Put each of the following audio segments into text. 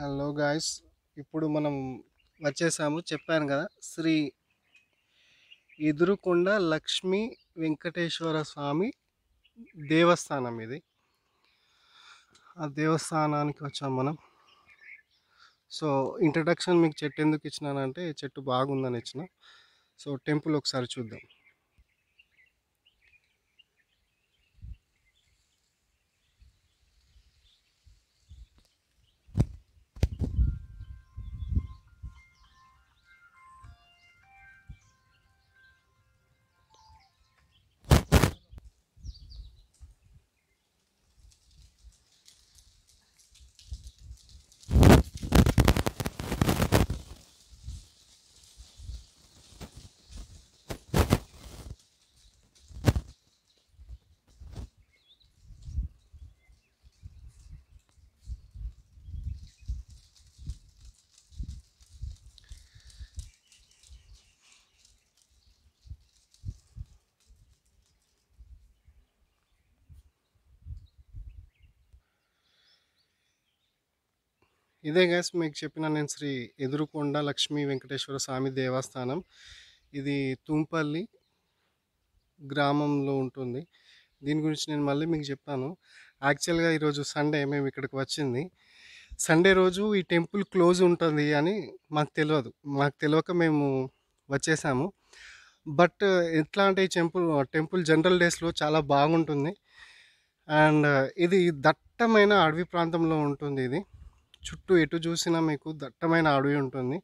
hello guys ఇప్పుడు మనం వచ్చేసాము చెప్పాను కదా శ్రీ ఎదురుకొండ లక్ష్మీ వెంకటేశ్వర స్వామి దేవస్థానం ఇది ఆ దేవస్థానానికి వచ్చాం మనం సో ఇంట్రడక్షన్ మీకు చెట్టు ఎందుకు ఇచ్చినానంటే చెట్టు బాగుందని ఇచ్చిన సో టెంపుల్ ఒకసారి చూద్దాం ఇదే గ్యాస్ మీకు చెప్పిన నేను శ్రీ ఎదురుకొండ లక్ష్మీ వెంకటేశ్వర స్వామి దేవస్థానం ఇది తుంపల్లి గ్రామంలో ఉంటుంది దీని గురించి నేను మళ్ళీ మీకు చెప్తాను యాక్చువల్గా ఈరోజు సండే మేము ఇక్కడికి వచ్చింది సండే రోజు ఈ టెంపుల్ క్లోజ్ ఉంటుంది అని మాకు తెలియదు మాకు తెలియక మేము వచ్చేసాము బట్ ఎట్లా అంటే ఈ టెంపుల్ టెంపుల్ జనరల్ డేస్లో చాలా బాగుంటుంది అండ్ ఇది దట్టమైన అడవి ప్రాంతంలో ఉంటుంది ఇది చుట్టూ ఎటు చూసినా మీకు దట్టమైన అడవి ఉంటుంది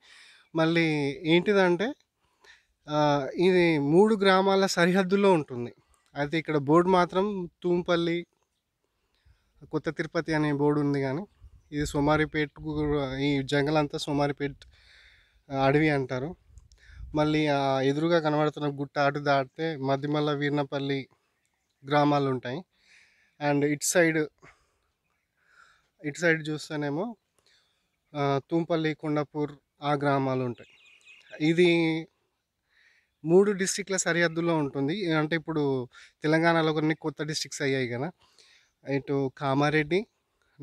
మళ్ళీ ఏంటిదంటే ఇది మూడు గ్రామాల సరిహద్దులో ఉంటుంది అయితే ఇక్కడ బోర్డు మాత్రం తూంపల్లి కొత్త తిరుపతి అనే బోర్డు ఉంది కానీ ఇది సోమారిపేట ఈ జంగల్ అంతా సోమారిపేట అడవి అంటారు మళ్ళీ ఎదురుగా కనబడుతున్న గుట్ట అటు దాటితే మధ్యమల్ల వీర్నపల్లి గ్రామాలు ఉంటాయి అండ్ ఇటు సైడ్ ఇటు సైడ్ చూస్తేనేమో తూంపల్లి కొండపూర్ ఆ గ్రామాలు ఉంటాయి ఇది మూడు డిస్టిక్ల సరిహద్దులో ఉంటుంది అంటే ఇప్పుడు తెలంగాణలో కొన్ని కొత్త డిస్టిక్స్ అయ్యాయి కదా ఇటు కామారెడ్డి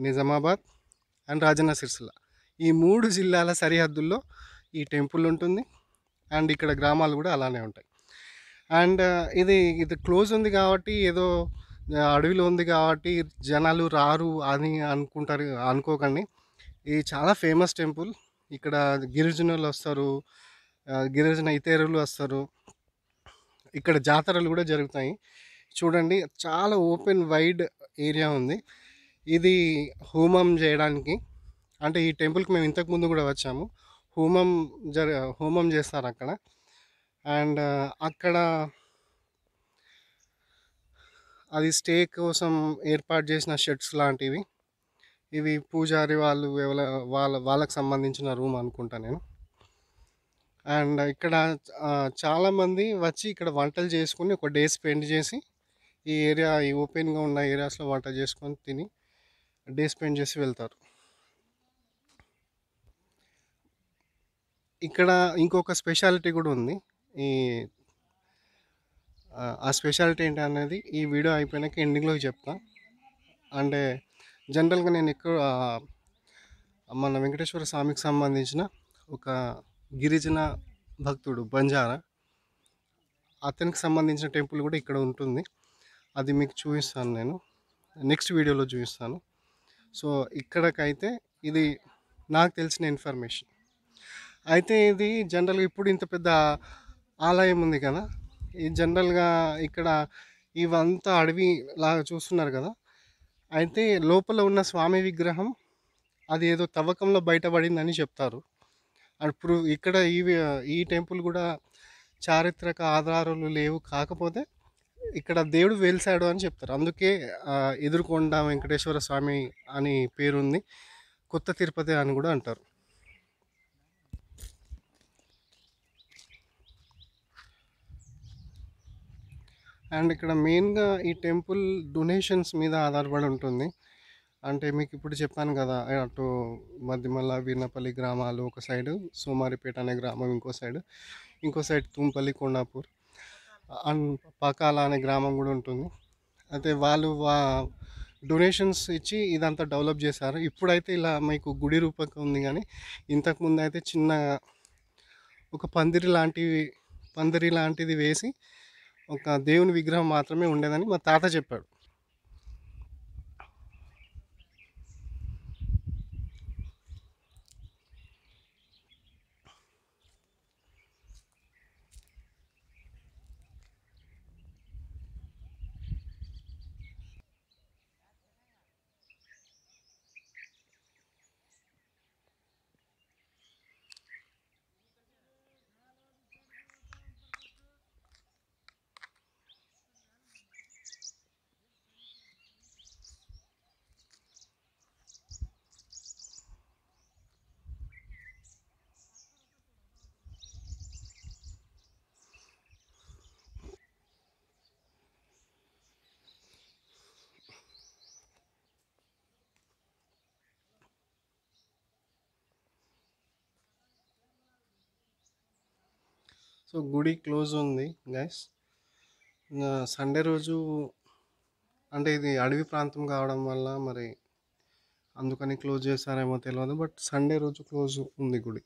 నిజామాబాద్ అండ్ రాజన్న సిరిసిల్ల ఈ మూడు జిల్లాల సరిహద్దుల్లో ఈ టెంపుల్ ఉంటుంది అండ్ ఇక్కడ గ్రామాలు కూడా అలానే ఉంటాయి అండ్ ఇది ఇది క్లోజ్ ఉంది కాబట్టి ఏదో అడవిలో ఉంది కాబట్టి జనాలు రారు అని అనుకుంటారు అనుకోకండి ఇది చాలా ఫేమస్ టెంపుల్ ఇక్కడ గిరిజనులు వస్తారు గిరిజన ఇతరులు వస్తారు ఇక్కడ జాతరలు కూడా జరుగుతాయి చూడండి చాలా ఓపెన్ వైడ్ ఏరియా ఉంది ఇది హోమం చేయడానికి అంటే ఈ టెంపుల్కి మేము ఇంతకుముందు కూడా వచ్చాము హోమం జర హోమం చేస్తారు అక్కడ అండ్ అక్కడ అది స్టే కోసం ఏర్పాటు చేసిన షెడ్స్ లాంటివి ఇవి పూజారి వాళ్ళు ఎవర వాళ్ళ వాళ్ళకి సంబంధించిన రూమ్ అనుకుంటా నేను అండ్ ఇక్కడ చాలామంది వచ్చి ఇక్కడ వంటలు చేసుకుని ఒక డే స్పెండ్ చేసి ఈ ఏరియా ఈ ఓపెన్గా ఉన్న ఏరియాస్లో వంట చేసుకొని తిని డే స్పెండ్ చేసి వెళ్తారు ఇక్కడ ఇంకొక స్పెషాలిటీ కూడా ఉంది ఈ ఆ స్పెషాలిటీ ఏంటి అనేది ఈ వీడియో అయిపోయినాక ఎండింగ్లో చెప్తాను అంటే జనరల్గా నేను ఎక్కువ మన వెంకటేశ్వర స్వామికి సంబంధించిన ఒక గిరిజన భక్తుడు బంజారా అతనికి సంబంధించిన టెంపుల్ కూడా ఇక్కడ ఉంటుంది అది మీకు చూపిస్తాను నేను నెక్స్ట్ వీడియోలో చూపిస్తాను సో ఇక్కడకైతే ఇది నాకు తెలిసిన ఇన్ఫర్మేషన్ అయితే ఇది జనరల్గా ఇప్పుడు ఇంత పెద్ద ఆలయం ఉంది కదా ఈ జనరల్గా ఇక్కడ ఇవంతా అడవి లాగా చూస్తున్నారు కదా అయితే లోపల ఉన్న స్వామి విగ్రహం అది ఏదో తవ్వకంలో బయటపడిందని చెప్తారు అప్పుడు ఇక్కడ ఈ ఈ టెంపుల్ కూడా చారిత్రక ఆధారాలు లేవు కాకపోతే ఇక్కడ దేవుడు వెలిసాడు అని చెప్తారు అందుకే ఎదుర్కొండ వెంకటేశ్వర స్వామి అని పేరుంది కొత్త తిరుపతి అని కూడా అంటారు అండ్ ఇక్కడ మెయిన్గా ఈ టెంపుల్ డొనేషన్స్ మీద ఆధారపడి ఉంటుంది అంటే మీకు ఇప్పుడు చెప్పాను కదా అటు మధ్యమల్ల వీర్నపల్లి గ్రామాలు ఒక సైడు సోమారిపేట అనే గ్రామం ఇంకో సైడ్ ఇంకో సైడ్ తుంపల్లి కొండాపూర్ అండ్ పకాల అనే గ్రామం కూడా ఉంటుంది అయితే వాళ్ళు వా డొనేషన్స్ ఇచ్చి ఇదంతా డెవలప్ చేశారు ఇప్పుడైతే ఇలా మీకు గుడి రూపంగా ఉంది కానీ ఇంతకుముందు అయితే చిన్న ఒక పందిరి లాంటివి పందిరి లాంటిది వేసి ఒక దేవుని విగ్రహం మాత్రమే ఉండేదని మా తాత చెప్పాడు సో గుడి క్లోజ్ ఉంది గైస్ సండే రోజు అంటే ఇది అడవి ప్రాంతం కావడం వల్ల మరి అందుకని క్లోజ్ చేశారేమో తెలియదు బట్ సండే రోజు క్లోజ్ ఉంది గుడి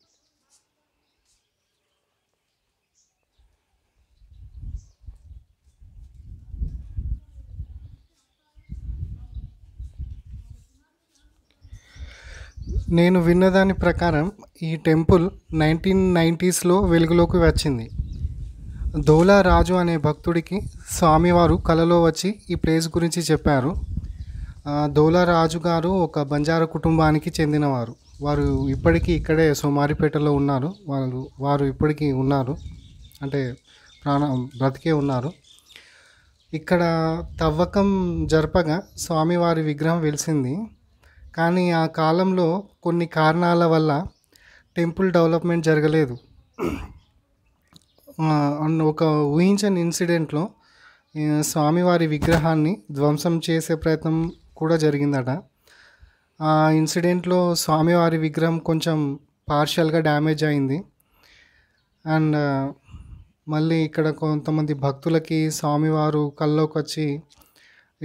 నేను విన్నదాని ప్రకారం ఈ టెంపుల్ నైన్టీన్ నైంటీస్లో వెలుగులోకి వచ్చింది దోలా రాజు అనే భక్తుడికి స్వామివారు కలలో వచ్చి ఈ ప్లేస్ గురించి చెప్పారు దోలా రాజు గారు ఒక బంజారా కుటుంబానికి చెందినవారు వారు ఇప్పటికీ ఇక్కడే సోమారిపేటలో ఉన్నారు వాళ్ళు వారు ఇప్పటికీ ఉన్నారు అంటే ప్రాణ బ్రతికే ఉన్నారు ఇక్కడ తవ్వకం జరపగా స్వామివారి విగ్రహం వెలిసింది కానీ ఆ కాలంలో కొన్ని కారణాల వల్ల టెంపుల్ డెవలప్మెంట్ జరగలేదు ఒక ఊహించని ఇన్సిడెంట్లో స్వామివారి విగ్రహాన్ని ధ్వంసం చేసే ప్రయత్నం కూడా జరిగిందట ఆ ఇన్సిడెంట్లో స్వామివారి విగ్రహం కొంచెం పార్షియల్గా డ్యామేజ్ అయింది అండ్ మళ్ళీ ఇక్కడ కొంతమంది భక్తులకి స్వామివారు కల్లోకి వచ్చి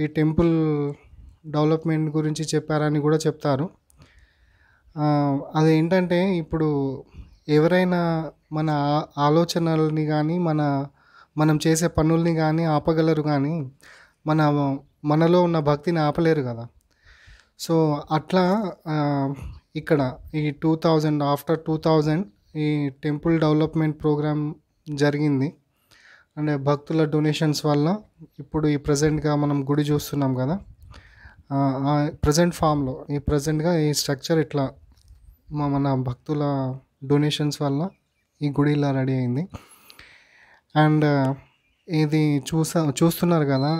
ఈ టెంపుల్ డెవలప్మెంట్ గురించి చెప్పారని కూడా చెప్తారు అదేంటంటే ఇప్పుడు ఎవరైనా మన ఆలోచనల్ని కానీ మన మనం చేసే పనుల్ని కానీ ఆపగలరు కానీ మన మనలో ఉన్న భక్తిని ఆపలేరు కదా సో అట్లా ఇక్కడ ఈ two thousand after two thousand ఈ టెంపుల్ డెవలప్మెంట్ ప్రోగ్రామ్ జరిగింది అంటే భక్తుల డొనేషన్స్ వల్ల ఇప్పుడు ఈ ప్రజెంట్గా మనం గుడి చూస్తున్నాం కదా ప్రజెంట్ ఫామ్లో ఈ ప్రజెంట్గా ఈ స్ట్రక్చర్ ఇట్లా మా మన భక్తుల డొనేషన్స్ వల్ల ఈ గుడి ఇలా రెడీ అయింది అండ్ ఇది చూసా చూస్తున్నారు కదా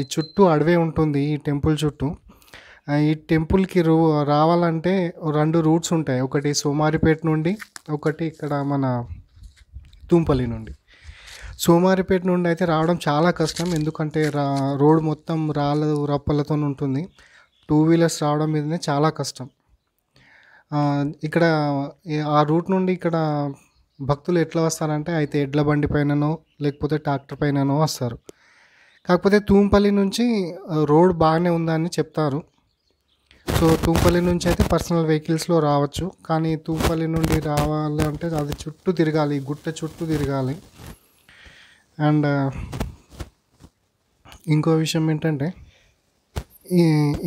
ఈ చుట్టూ అడవే ఉంటుంది ఈ టెంపుల్ చుట్టూ ఈ టెంపుల్కి రూ రావాలంటే రెండు రూట్స్ ఉంటాయి ఒకటి సోమారిపేట నుండి ఒకటి ఇక్కడ మన తూంపల్లి నుండి సోమారిపేట నుండి అయితే రావడం చాలా కష్టం ఎందుకంటే రా రోడ్ మొత్తం రాళ్ళ రప్పలతో ఉంటుంది టూ వీలర్స్ రావడం మీదనే చాలా కష్టం ఇక్కడ ఆ రూట్ నుండి ఇక్కడ భక్తులు ఎట్లా వస్తారంటే అయితే ఎడ్ల బండి పైననో లేకపోతే ట్రాక్టర్ పైననో వస్తారు కాకపోతే తూంపల్లి నుంచి రోడ్ బాగానే ఉందని చెప్తారు సో తూంపల్లి నుంచి అయితే పర్సనల్ వెహికల్స్లో రావచ్చు కానీ తూంపల్లి నుండి రావాలంటే అది చుట్టూ తిరగాలి గుట్ట చుట్టూ తిరగాలి అండ్ ఇంకో విషయం ఏంటంటే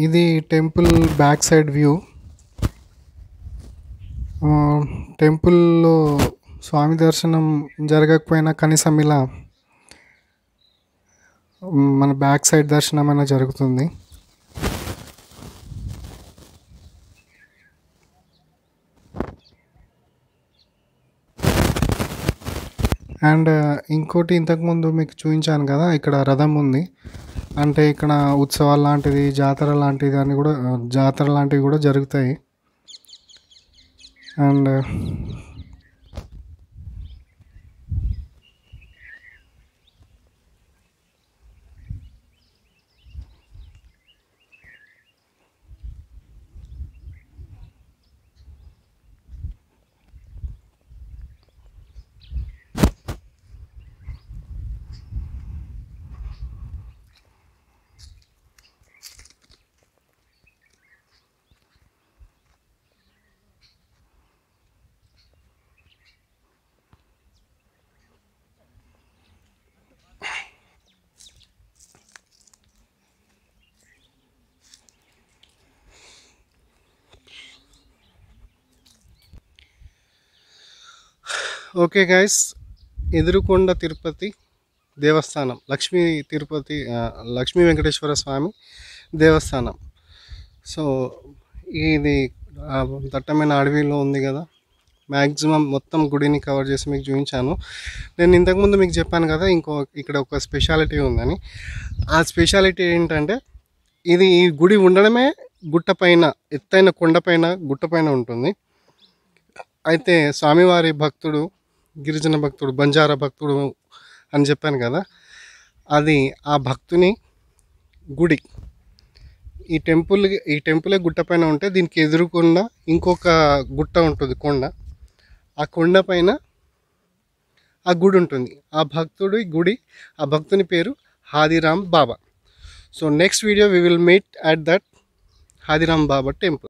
ఇది టెంపుల్ బ్యాక్ సైడ్ వ్యూ టెంపుల్లో స్వామి దర్శనం జరగకపోయినా కనీసం ఇలా మన బ్యాక్ సైడ్ దర్శనం అయినా జరుగుతుంది అండ్ ఇంకోటి ఇంతకుముందు మీకు చూపించాను కదా ఇక్కడ రథం ఉంది అంటే ఇక్కడ ఉత్సవాలు లాంటిది జాతర లాంటిది అని కూడా జాతర లాంటివి కూడా జరుగుతాయి and okay guys Edurukonda Tirupati Devasthanam Lakshmi Tirupati Lakshmi Venkateswara స్వామి దేవస్థానం సో ఇది దట్టమైన అడవిలో ఉంది కదా మ్యాక్సిమం మొత్తం గుడిని కవర్ చేసి మీకు చూపించాను నేను ఇంతకుముందు మీకు చెప్పాను కదా ఇంకో ఇక్కడ ఒక స్పెషాలిటీ ఉందని ఆ స్పెషాలిటీ ఏంటంటే ఇది ఈ గుడి ఉండడమే గుట్టపైన ఎత్తైన కొండపైన గుట్టపైన ఉంటుంది అయితే స్వామివారి భక్తుడు గిరిజన భక్తుడు బంజారా భక్తుడు అని చెప్పాను కదా అది ఆ భక్తుని గుడి ఈ టెంపుల్ ఈ టెంపులే గుట్ట పైన ఉంటే దీనికి ఎదురుకున్న ఇంకొక గుట్ట ఉంటుంది కొండ ఆ కొండ పైన ఆ గుడి ఉంటుంది ఆ భక్తుడి గుడి ఆ భక్తుని పేరు Hadiram Baba so next video we will meet at that Hadiram Baba temple